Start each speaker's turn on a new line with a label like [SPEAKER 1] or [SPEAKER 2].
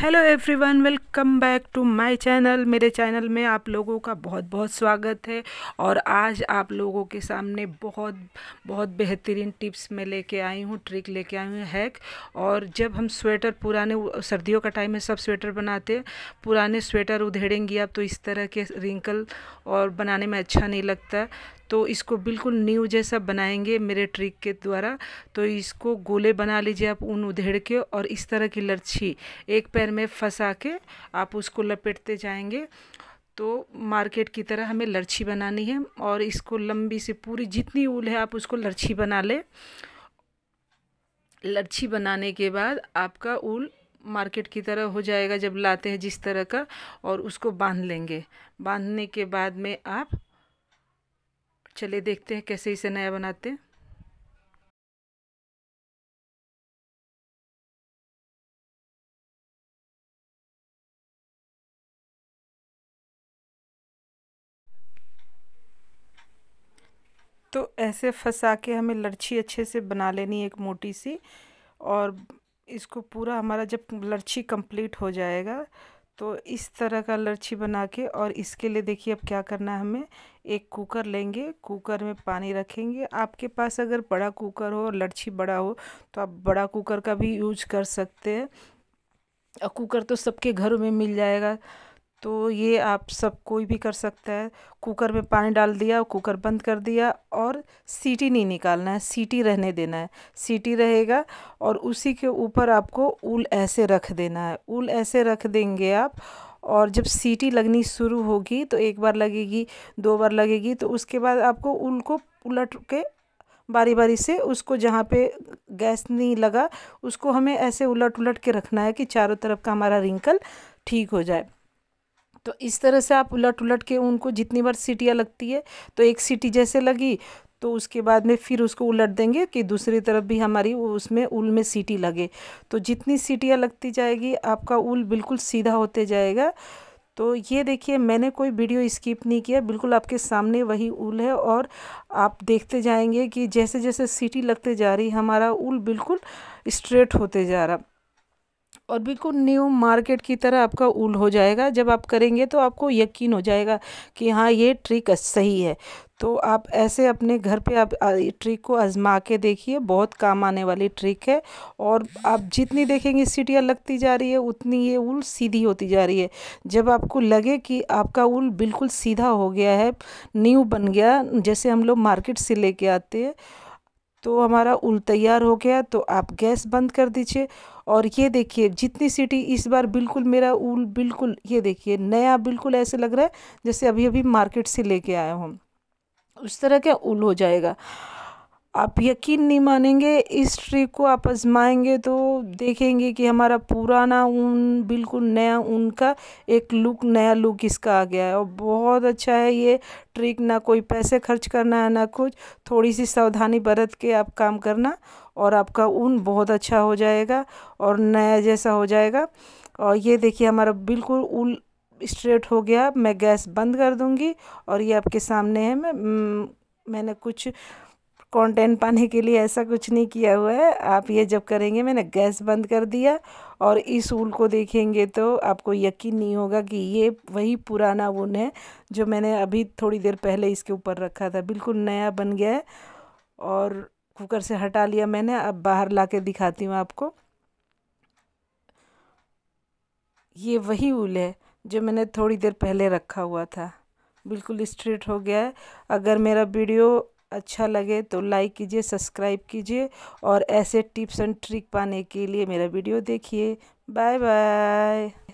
[SPEAKER 1] hello everyone welcome back to my channel मेरे channel में आप लोगों का बहुत बहुत स्वागत है और आज आप लोगों के सामने बहुत बहुत बेहतरीन टिप्स मैं लेके आई हूँ ट्रिक लेके आई हूँ हैक और जब हम स्वेटर पुराने सर्दियों का टाइम है सब स्वेटर बनाते हैं पुराने स्वेटर उधेड़ेंगी आप तो इस तरह के रिंकल और बनाने में अच्छा नहीं लगता तो इसको बिल्कुल न्यू जैसा बनाएंगे मेरे ट्रिक के द्वारा तो इसको गोले बना लीजिए आप ऊन उधेड़ के और इस तरह की लच्छी एक पैर में फंसा के आप उसको लपेटते जाएंगे तो मार्केट की तरह हमें लच्छी बनानी है और इसको लंबी से पूरी जितनी ऊल है आप उसको लच्छी बना लें लच्छी बनाने के बाद आपका ऊल मार्केट की तरह हो जाएगा जब लाते हैं जिस तरह का और उसको बांध लेंगे बांधने के बाद में आप चलिए देखते हैं कैसे इसे नया बनाते हैं तो ऐसे फंसा के हमें लड़छी अच्छे से बना लेनी एक मोटी सी और इसको पूरा हमारा जब लड़छी कंप्लीट हो जाएगा तो इस तरह का लच्छी बना के और इसके लिए देखिए अब क्या करना है हमें एक कुकर लेंगे कुकर में पानी रखेंगे आपके पास अगर बड़ा कुकर हो और लच्छी बड़ा हो तो आप बड़ा कुकर का भी यूज कर सकते हैं कुकर तो सबके घरों में मिल जाएगा तो ये आप सब कोई भी कर सकता है कुकर में पानी डाल दिया कुकर बंद कर दिया और सीटी नहीं निकालना है सीटी रहने देना है सीटी रहेगा और उसी के ऊपर आपको उल ऐसे रख देना है उल ऐसे रख देंगे आप और जब सीटी लगनी शुरू होगी तो एक बार लगेगी दो बार लगेगी तो उसके बाद आपको उल को उलट के बारी बारी से उसको जहाँ पे गैस नहीं लगा उसको हमें ऐसे उलट उलट के रखना है कि चारों तरफ का हमारा रिंकल ठीक हो जाए तो इस तरह से आप उलट उलट के उनको जितनी बार सीटियाँ लगती है तो एक सीटी जैसे लगी तो उसके बाद में फिर उसको उलट देंगे कि दूसरी तरफ भी हमारी उसमें उल में सीटी लगे तो जितनी सीटियाँ लगती जाएगी आपका उल बिल्कुल सीधा होते जाएगा तो ये देखिए मैंने कोई वीडियो स्किप नहीं किया बिल्कुल आपके सामने वही उल है और आप देखते जाएंगे कि जैसे जैसे सीटी लगते जा रही हमारा उल बिल्कुल स्ट्रेट होते जा रहा और बिल्कुल न्यू मार्केट की तरह आपका ऊल हो जाएगा जब आप करेंगे तो आपको यकीन हो जाएगा कि हाँ ये ट्रिक सही है तो आप ऐसे अपने घर पे आप ट्रिक को आजमा के देखिए बहुत काम आने वाली ट्रिक है और आप जितनी देखेंगे सीटियाँ लगती जा रही है उतनी ये ऊल सीधी होती जा रही है जब आपको लगे कि आपका ऊल बिल्कुल सीधा हो गया है न्यू बन गया जैसे हम लोग मार्केट से लेके आते हैं तो हमारा उल तैयार हो गया तो आप गैस बंद कर दीजिए और ये देखिए जितनी सीटी इस बार बिल्कुल मेरा उल बिल्कुल ये देखिए नया बिल्कुल ऐसे लग रहा है जैसे अभी अभी मार्केट से लेके आया हूँ उस तरह का उल हो जाएगा आप यकीन नहीं मानेंगे इस ट्रिक को आप आजमाएंगे तो देखेंगे कि हमारा पुराना ऊन बिल्कुल नया ऊन का एक लुक नया लुक इसका आ गया है और बहुत अच्छा है ये ट्रिक ना कोई पैसे खर्च करना है ना कुछ थोड़ी सी सावधानी बरत के आप काम करना और आपका ऊन बहुत अच्छा हो जाएगा और नया जैसा हो जाएगा और ये देखिए हमारा बिल्कुल ऊन स्ट्रेट हो गया मैं गैस बंद कर दूँगी और ये आपके सामने है मैं मैंने कुछ कंटेंट पाने के लिए ऐसा कुछ नहीं किया हुआ है आप ये जब करेंगे मैंने गैस बंद कर दिया और इस ऊल को देखेंगे तो आपको यकीन नहीं होगा कि ये वही पुराना ऊन है जो मैंने अभी थोड़ी देर पहले इसके ऊपर रखा था बिल्कुल नया बन गया है और कुकर से हटा लिया मैंने अब बाहर ला के दिखाती हूँ आपको ये वही ऊल है जो मैंने थोड़ी देर पहले रखा हुआ था बिल्कुल स्ट्रेट हो गया है अगर मेरा वीडियो अच्छा लगे तो लाइक कीजिए सब्सक्राइब कीजिए और ऐसे टिप्स एंड ट्रिक पाने के लिए मेरा वीडियो देखिए बाय बाय